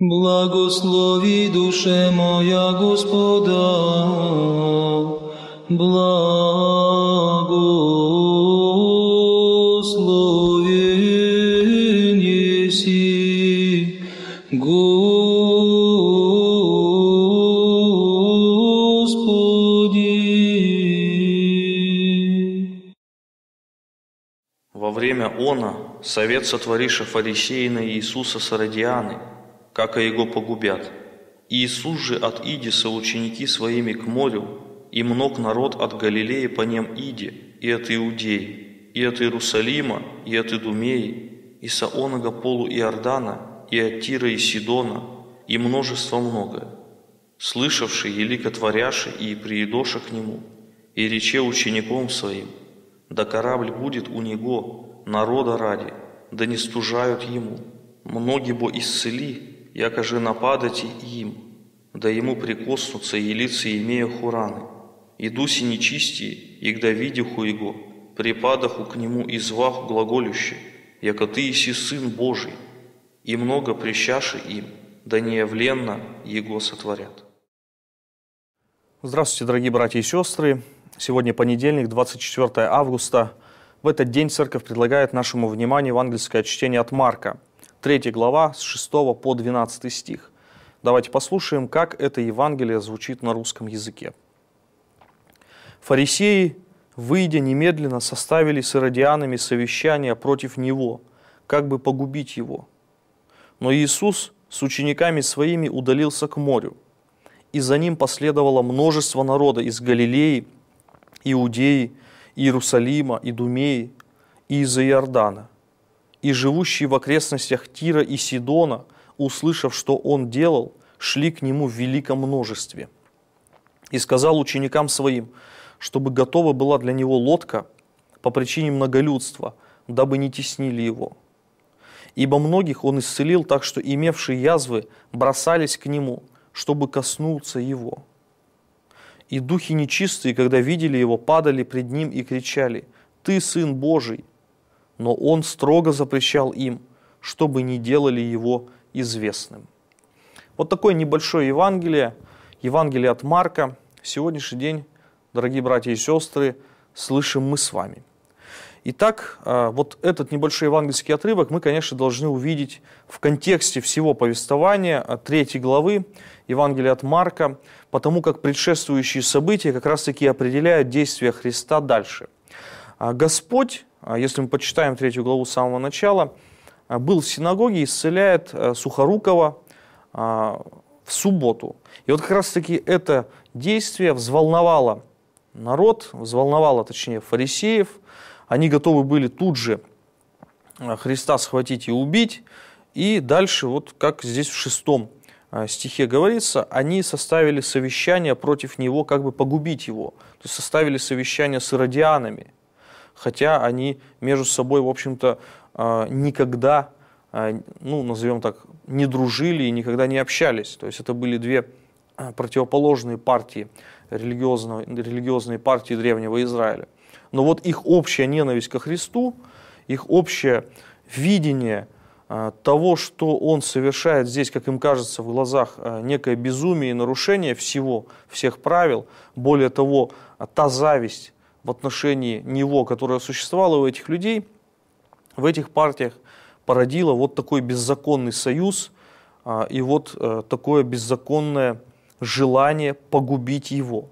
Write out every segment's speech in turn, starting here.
Благослови душе моя Господа, благослови неси, Господи. Во время она совет сотвориша фарисеина Иисуса Сародианы – как и его погубят. Иисус же от Идиса ученики своими к морю, и мног народ от Галилеи по ним иди, и от Иудеи, и от Иерусалима, и от Идумеи, и Саонага полу Иордана, и от Тира и Сидона, и множество многое. Слышавший еликотворяши и приедоша к нему, и рече учеником своим, да корабль будет у него, народа ради, да не стужают ему. Многие бо исцели, Якоже же нападати им, да ему прикоснуться и лица имея хураны. И дуси нечистие, и когда видиху припадаху к нему и зваху глаголюще, яко ты иси Сын Божий, и много прищаши им, да неявленно его сотворят. Здравствуйте, дорогие братья и сестры. Сегодня понедельник, 24 августа. В этот день церковь предлагает нашему вниманию евангельское чтение от Марка – 3 глава с 6 по 12 стих. Давайте послушаем, как это Евангелие звучит на русском языке. Фарисеи, выйдя немедленно, составили с иродианами совещание против него, как бы погубить его. Но Иисус с учениками своими удалился к морю, и за ним последовало множество народа из Галилеи, Иудеи, Иерусалима, Идумеи и из-за Иордана – и живущие в окрестностях Тира и Сидона, услышав, что он делал, шли к нему в великом множестве. И сказал ученикам своим, чтобы готова была для него лодка по причине многолюдства, дабы не теснили его. Ибо многих он исцелил так, что имевшие язвы бросались к нему, чтобы коснуться его. И духи нечистые, когда видели его, падали пред ним и кричали, «Ты, Сын Божий!» но он строго запрещал им, чтобы не делали его известным. Вот такое небольшое Евангелие, Евангелие от Марка. сегодняшний день, дорогие братья и сестры, слышим мы с вами. Итак, а, вот этот небольшой евангельский отрывок мы, конечно, должны увидеть в контексте всего повествования а, третьей главы Евангелия от Марка, потому как предшествующие события как раз-таки определяют действия Христа дальше. А, Господь а если мы почитаем третью главу с самого начала, а, был в синагоге, исцеляет а, Сухорукова в субботу. И вот как раз-таки это действие взволновало народ, взволновало, точнее, фарисеев. Они готовы были тут же Христа схватить и убить. И дальше, вот как здесь в шестом стихе говорится, они составили совещание против него, как бы погубить его. То есть составили совещание с иродианами – хотя они между собой, в общем-то, а, никогда, а, ну, назовем так, не дружили и никогда не общались. То есть это были две а, противоположные партии, религиозного, религиозные партии Древнего Израиля. Но вот их общая ненависть ко Христу, их общее видение того, что он совершает здесь, как им кажется, в глазах некое безумие и нарушение всего, всех правил, более того, та зависть, в отношении него, которое существовало у этих людей, в этих партиях породило вот такой беззаконный союз а, и вот э, такое беззаконное желание погубить его.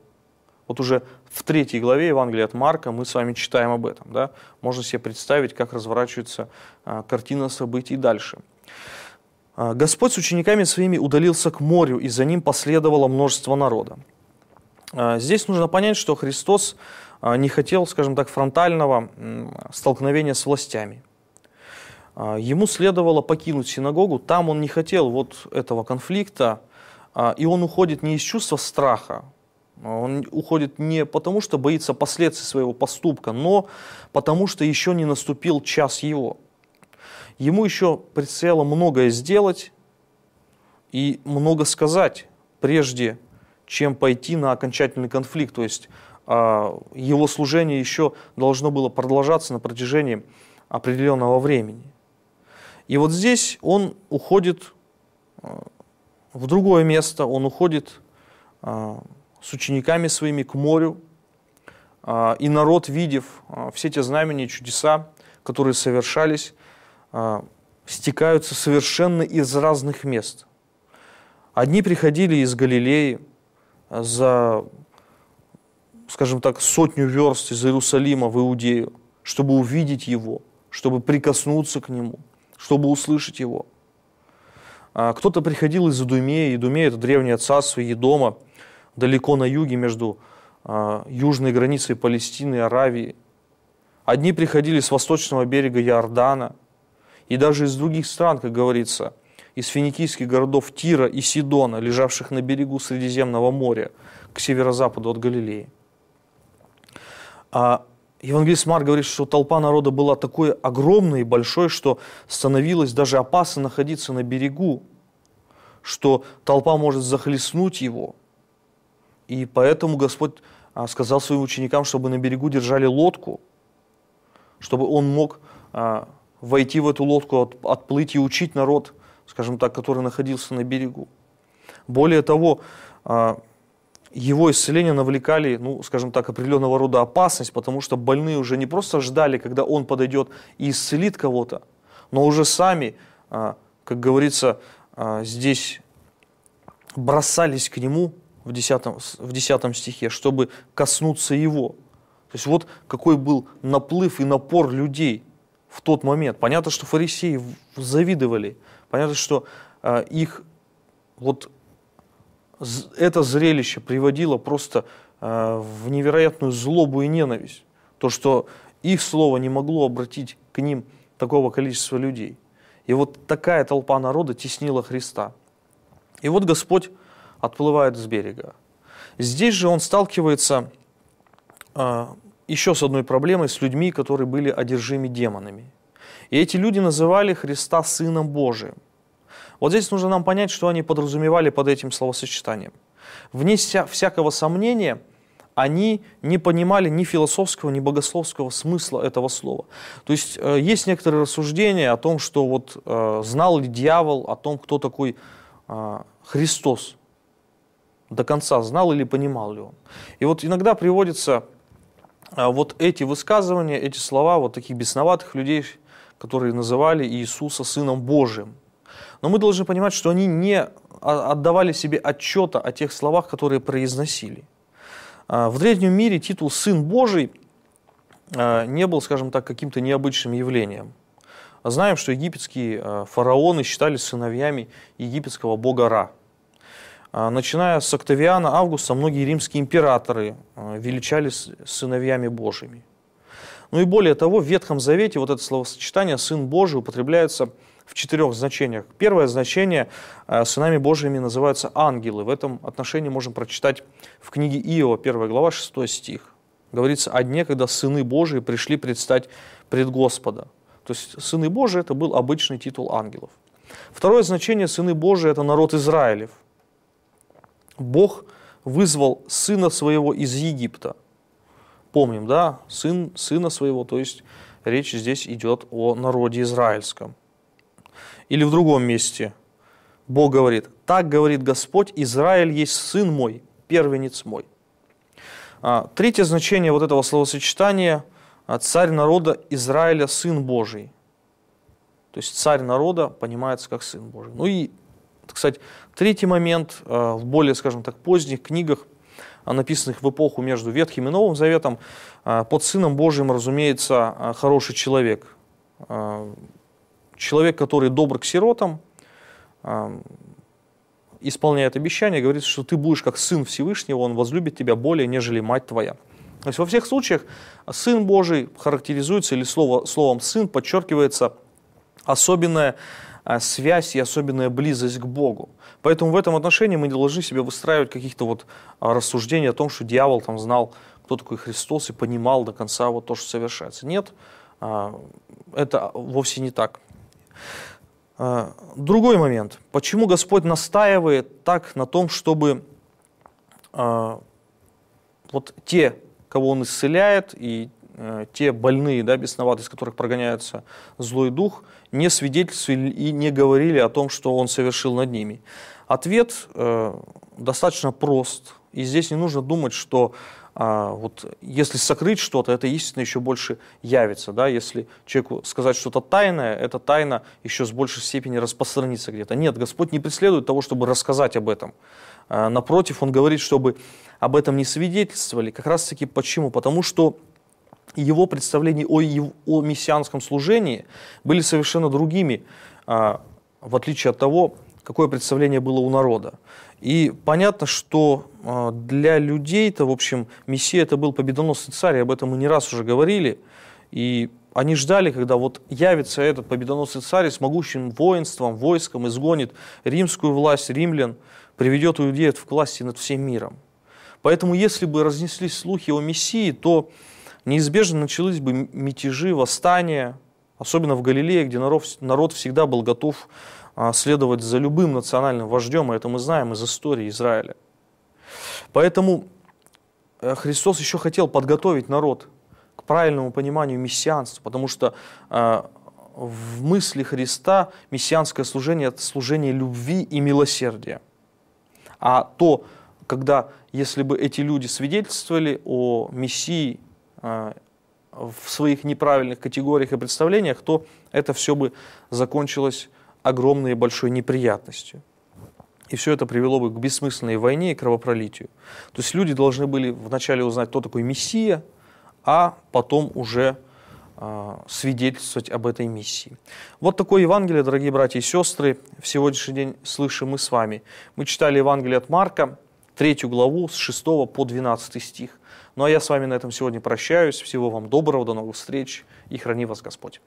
Вот уже в третьей главе Евангелия от Марка мы с вами читаем об этом. Да? Можно себе представить, как разворачивается а, картина событий дальше. А, Господь с учениками своими удалился к морю, и за ним последовало множество народа. Здесь нужно понять, что Христос а, не хотел, скажем так, фронтального столкновения с властями. А, ему следовало покинуть синагогу, там он не хотел вот этого конфликта, а, и он уходит не из чувства страха, он уходит не потому, что боится последствий своего поступка, но потому, что еще не наступил час его. Ему еще предстояло многое сделать и много сказать, прежде чем пойти на окончательный конфликт. То есть а, его служение еще должно было продолжаться на протяжении определенного времени. И вот здесь он уходит а, в другое место, он уходит а, с учениками своими к морю, и народ, видев все те знамения и чудеса, которые совершались, стекаются совершенно из разных мест. Одни приходили из Галилеи, за скажем так, сотню верст из Иерусалима в Иудею, чтобы увидеть его, чтобы прикоснуться к нему, чтобы услышать его. А, кто-то приходил из Идумеи. Идумея – это древнее царство Едома, далеко на юге между а, южной границей Палестины и Аравии. Одни приходили с восточного берега Иордана и даже из других стран, как говорится, из финикийских городов Тира и Сидона, лежавших на берегу Средиземного моря, к северо-западу от Галилеи. А Евангелист Марк говорит, что толпа народа была такой огромной и большой, что становилось даже опасно находиться на берегу, что толпа может захлестнуть его. И поэтому Господь а, сказал своим ученикам, чтобы на берегу держали лодку, чтобы он мог а, войти в эту лодку, отплыть и учить народ, скажем так, который находился на берегу. Более того, а, его исцеление навлекали, ну, скажем так, определенного рода опасность, потому что больные уже не просто ждали, когда он подойдет и исцелит кого-то, но уже сами, а, как говорится, а, здесь бросались к нему в 10, в 10 стихе, чтобы коснуться его. То есть вот какой был наплыв и напор людей в тот момент. Понятно, что фарисеи завидовали, понятно, что а, их вот это зрелище приводило просто э, в невероятную злобу и ненависть. То, что их слово не могло обратить к ним такого количества людей. И вот такая толпа народа теснила Христа. И вот Господь отплывает с берега. Здесь же он сталкивается э, еще с одной проблемой, с людьми, которые были одержимы демонами. И эти люди называли Христа Сыном Божиим. Вот здесь нужно нам понять, что они подразумевали под этим словосочетанием. Вне всякого сомнения – они не понимали ни философского, ни богословского смысла этого слова. То есть э, есть некоторые рассуждения о том, что вот э, знал ли дьявол о том, кто такой э, Христос, до конца знал или понимал ли он. И вот иногда приводятся вот эти высказывания, эти слова вот таких бесноватых людей, которые называли Иисуса Сыном Божиим. Но мы должны понимать, что они не а, отдавали себе отчета о тех словах, которые произносили. А, в древнем мире титул «сын Божий» а, не был, скажем так, каким-то необычным явлением. Знаем, что египетские фараоны считались сыновьями египетского бога Ра. Начиная с Октавиана Августа, многие римские императоры величались сыновьями Божьими. Ну и более того, в Ветхом Завете вот это словосочетание «сын Божий» употребляется – в четырех значениях. Первое значение э, сынами Божьими называются ангелы. В этом отношении можем прочитать в книге Иова, 1 глава, 6 стих. Говорится о дне, когда сыны Божии пришли предстать пред Господа. То есть сыны Божии – это был обычный титул ангелов. Второе значение сыны Божии – это народ Израилев. Бог вызвал сына своего из Египта. Помним, да, сын сына своего, то есть речь здесь идет о народе израильском. Или в другом месте Бог говорит, так говорит Господь, Израиль есть сын мой, первенец мой. А, третье значение вот этого словосочетания а, – царь народа Израиля, сын Божий. То есть царь народа понимается как сын Божий. Ну и, кстати, третий момент а, в более, скажем так, поздних книгах, написанных в эпоху между Ветхим и Новым Заветом, под сыном Божьим, разумеется, хороший человек – человек, который добр к сиротам, а, исполняет обещание, говорит, что ты будешь как сын Всевышнего, он возлюбит тебя более, нежели мать твоя. То есть во всех случаях Сын Божий характеризуется, или слово, словом «сын» подчеркивается особенная а, связь и особенная близость к Богу. Поэтому в этом отношении мы не должны себе выстраивать каких-то вот а, рассуждений о том, что дьявол там знал, кто такой Христос и понимал до конца вот то, что совершается. Нет, это вовсе не так. А, другой момент. Почему Господь настаивает так на том, чтобы а, вот те, кого Он исцеляет, и э, те больные, да, бесноватые, из которых прогоняется злой дух, не свидетельствовали и не говорили о том, что он совершил над ними. Ответ э, достаточно прост. И здесь не нужно думать, что а, вот если сокрыть что-то, это естественно еще больше явится, да, если человеку сказать что-то тайное, эта тайна еще с большей степени распространится где-то. Нет, Господь не преследует того, чтобы рассказать об этом. А, напротив, Он говорит, чтобы об этом не свидетельствовали. Как раз таки почему? Потому что его представления о, о мессианском служении были совершенно другими, а, в отличие от того, какое представление было у народа. И понятно, что а, для людей-то, в общем, Мессия это был победоносный царь, и об этом мы не раз уже говорили. И они ждали, когда вот явится этот победоносный царь с могущим воинством, войском, изгонит римскую власть, римлян, приведет иудеев в власти над всем миром. Поэтому если бы разнеслись слухи о Мессии, то неизбежно начались бы мятежи, восстания, особенно в Галилее, где народ всегда был готов а, следовать за любым национальным вождем, и это мы знаем из истории Израиля. Поэтому э, Христос еще хотел подготовить народ к правильному пониманию мессианства, потому что э, в мысли Христа мессианское служение – это служение любви и милосердия. А то, когда, если бы эти люди свидетельствовали о Мессии э, в своих неправильных категориях и представлениях, то это все бы закончилось огромной и большой неприятностью. И все это привело бы к бессмысленной войне и кровопролитию. То есть люди должны были вначале узнать, кто такой Мессия, а потом уже э, свидетельствовать об этой миссии. Вот такое Евангелие, дорогие братья и сестры, в сегодняшний день слышим мы с вами. Мы читали Евангелие от Марка, третью главу, с 6 по 12 стих. Ну а я с вами на этом сегодня прощаюсь. Всего вам доброго, до новых встреч и храни вас Господь.